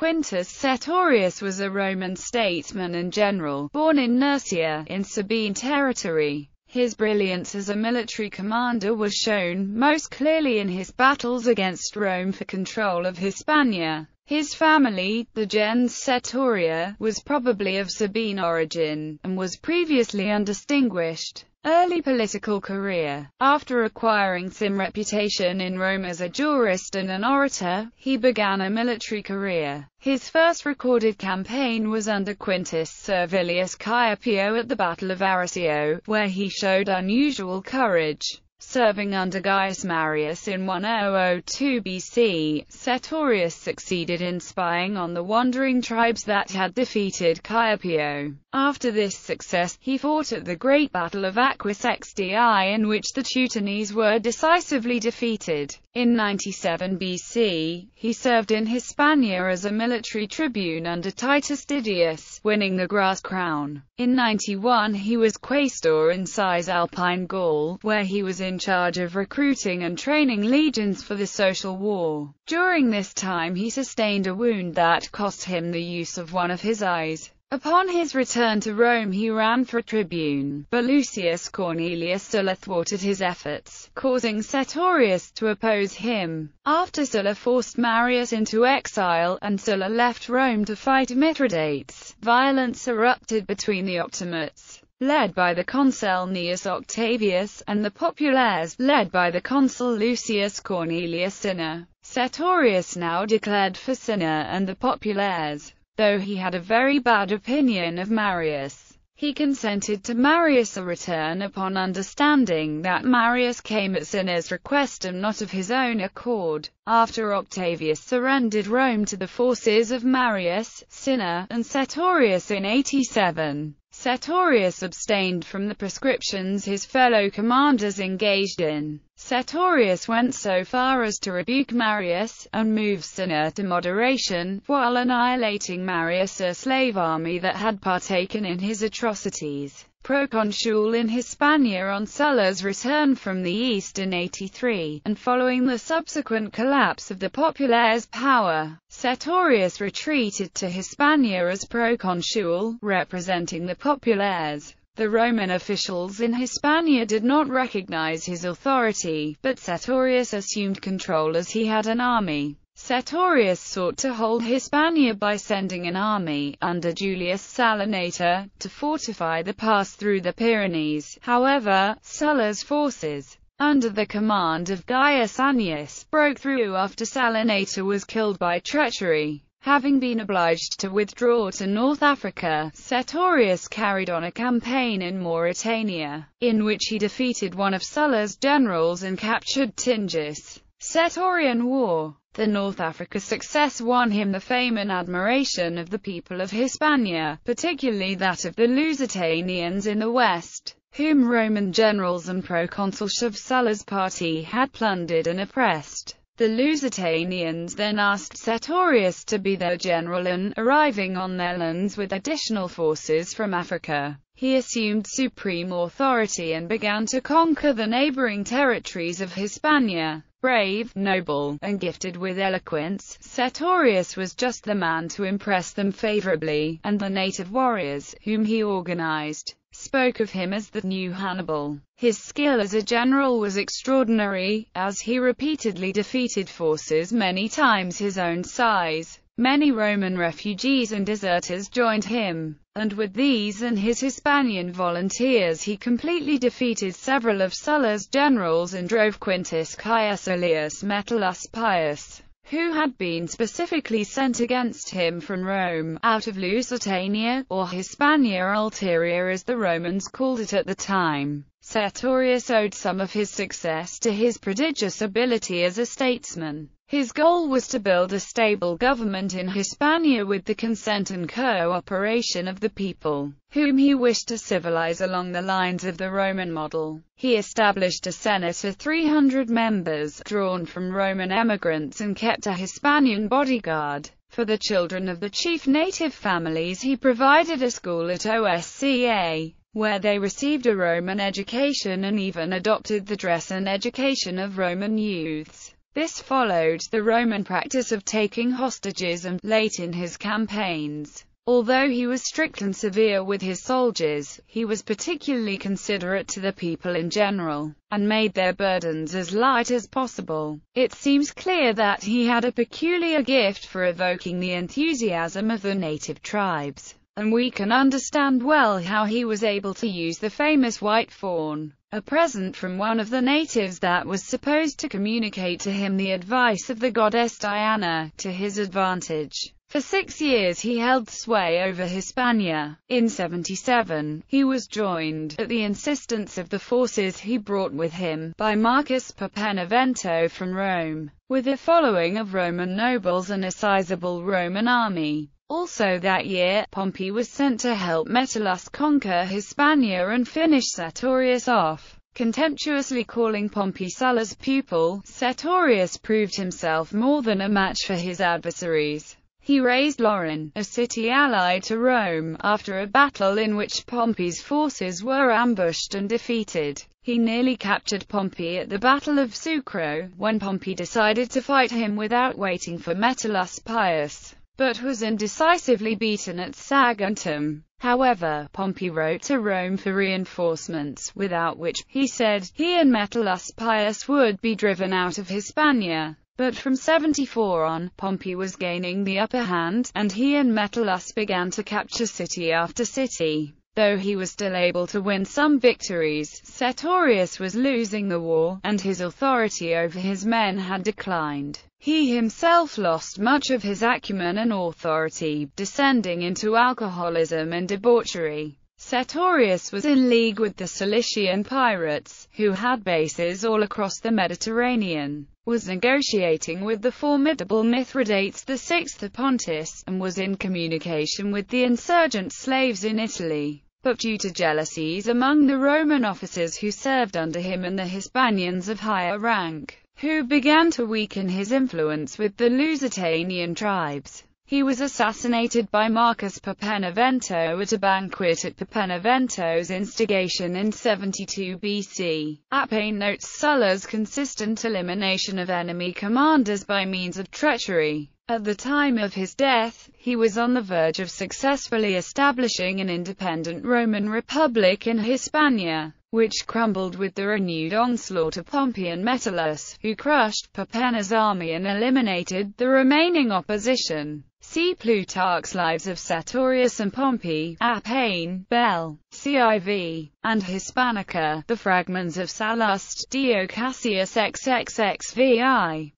Quintus Sertorius was a Roman statesman and general, born in Nursia, in Sabine territory. His brilliance as a military commander was shown most clearly in his battles against Rome for control of Hispania. His family, the gens Sertoria, was probably of Sabine origin, and was previously undistinguished. Early political career After acquiring some reputation in Rome as a jurist and an orator, he began a military career. His first recorded campaign was under Quintus Servilius Caepio at the Battle of Araccio, where he showed unusual courage serving under Gaius Marius in 1002 BC, Sertorius succeeded in spying on the wandering tribes that had defeated Caepio. After this success, he fought at the Great Battle of Aquis XDI in which the Teutonese were decisively defeated. In 97 BC, he served in Hispania as a military tribune under Titus Didius winning the Grass Crown. In 91 he was quaestor in Cisalpine Gaul, where he was in charge of recruiting and training legions for the social war. During this time he sustained a wound that cost him the use of one of his eyes. Upon his return to Rome he ran for tribune, but Lucius Cornelius Sulla thwarted his efforts, causing Sertorius to oppose him. After Sulla forced Marius into exile, and Sulla left Rome to fight Mithridates, violence erupted between the Optimates, led by the consul Gnaeus Octavius, and the Populares, led by the consul Lucius Cornelius Cinna. Sertorius now declared for Cinna and the Populares, Though he had a very bad opinion of Marius, he consented to Marius' return upon understanding that Marius came at Cinna's request and not of his own accord. After Octavius surrendered Rome to the forces of Marius, Cinna, and Sertorius in 87, Sertorius abstained from the prescriptions his fellow commanders engaged in. Sertorius went so far as to rebuke Marius, and move Cinna to moderation, while annihilating Marius' a slave army that had partaken in his atrocities proconsul in Hispania on Sulla's return from the East in 83, and following the subsequent collapse of the populare's power, Sertorius retreated to Hispania as proconsul, representing the populares. The Roman officials in Hispania did not recognize his authority, but Sertorius assumed control as he had an army. Sertorius sought to hold Hispania by sending an army, under Julius Salinator, to fortify the pass through the Pyrenees. However, Sulla's forces, under the command of Gaius Annius, broke through after Salinator was killed by treachery. Having been obliged to withdraw to North Africa, Sertorius carried on a campaign in Mauritania, in which he defeated one of Sulla's generals and captured Tingis. Sertorian War. The North Africa success won him the fame and admiration of the people of Hispania, particularly that of the Lusitanians in the west, whom Roman generals and proconsul of party had plundered and oppressed. The Lusitanians then asked Sertorius to be their general and, arriving on their lands with additional forces from Africa, he assumed supreme authority and began to conquer the neighboring territories of Hispania. Brave, noble, and gifted with eloquence, Sertorius was just the man to impress them favorably, and the native warriors, whom he organized, spoke of him as the new Hannibal. His skill as a general was extraordinary, as he repeatedly defeated forces many times his own size. Many Roman refugees and deserters joined him and with these and his Hispanian volunteers he completely defeated several of Sulla's generals and drove Quintus Caius Aelius Metellus Pius, who had been specifically sent against him from Rome, out of Lusitania, or Hispania Ulterior as the Romans called it at the time. Sertorius owed some of his success to his prodigious ability as a statesman. His goal was to build a stable government in Hispania with the consent and cooperation of the people, whom he wished to civilize along the lines of the Roman model. He established a Senate of 300 members, drawn from Roman emigrants and kept a Hispanian bodyguard. For the children of the chief native families he provided a school at OSCA, where they received a Roman education and even adopted the dress and education of Roman youths. This followed the Roman practice of taking hostages and, late in his campaigns, although he was strict and severe with his soldiers, he was particularly considerate to the people in general, and made their burdens as light as possible. It seems clear that he had a peculiar gift for evoking the enthusiasm of the native tribes, and we can understand well how he was able to use the famous white fawn a present from one of the natives that was supposed to communicate to him the advice of the goddess Diana, to his advantage. For six years he held sway over Hispania. In 77, he was joined, at the insistence of the forces he brought with him, by Marcus Papenavento from Rome, with a following of Roman nobles and a sizable Roman army. Also that year, Pompey was sent to help Metellus conquer Hispania and finish Sertorius off. Contemptuously calling Pompey Sulla's pupil, Sertorius proved himself more than a match for his adversaries. He raised Lauren, a city allied to Rome, after a battle in which Pompey's forces were ambushed and defeated. He nearly captured Pompey at the Battle of Sucro, when Pompey decided to fight him without waiting for Metellus Pius but was indecisively beaten at Saguntum. However, Pompey wrote to Rome for reinforcements, without which, he said, he and Metellus Pius would be driven out of Hispania. But from 74 on, Pompey was gaining the upper hand, and he and Metellus began to capture city after city. Though he was still able to win some victories, Sertorius was losing the war, and his authority over his men had declined. He himself lost much of his acumen and authority, descending into alcoholism and debauchery. Sertorius was in league with the Cilician pirates, who had bases all across the Mediterranean, was negotiating with the formidable Mithridates VI of Pontus, and was in communication with the insurgent slaves in Italy but due to jealousies among the Roman officers who served under him and the Hispanians of higher rank, who began to weaken his influence with the Lusitanian tribes. He was assassinated by Marcus Papenavento at a banquet at Papenavento's instigation in 72 BC. Appian notes Sulla's consistent elimination of enemy commanders by means of treachery. At the time of his death, he was on the verge of successfully establishing an independent Roman Republic in Hispania, which crumbled with the renewed onslaught of Pompey and Metellus, who crushed Papenna's army and eliminated the remaining opposition. See Plutarch's Lives of Sertorius and Pompey, Appian, Bell, CIV, and Hispanica, the fragments of Sallust, Dio Cassius XXXVI.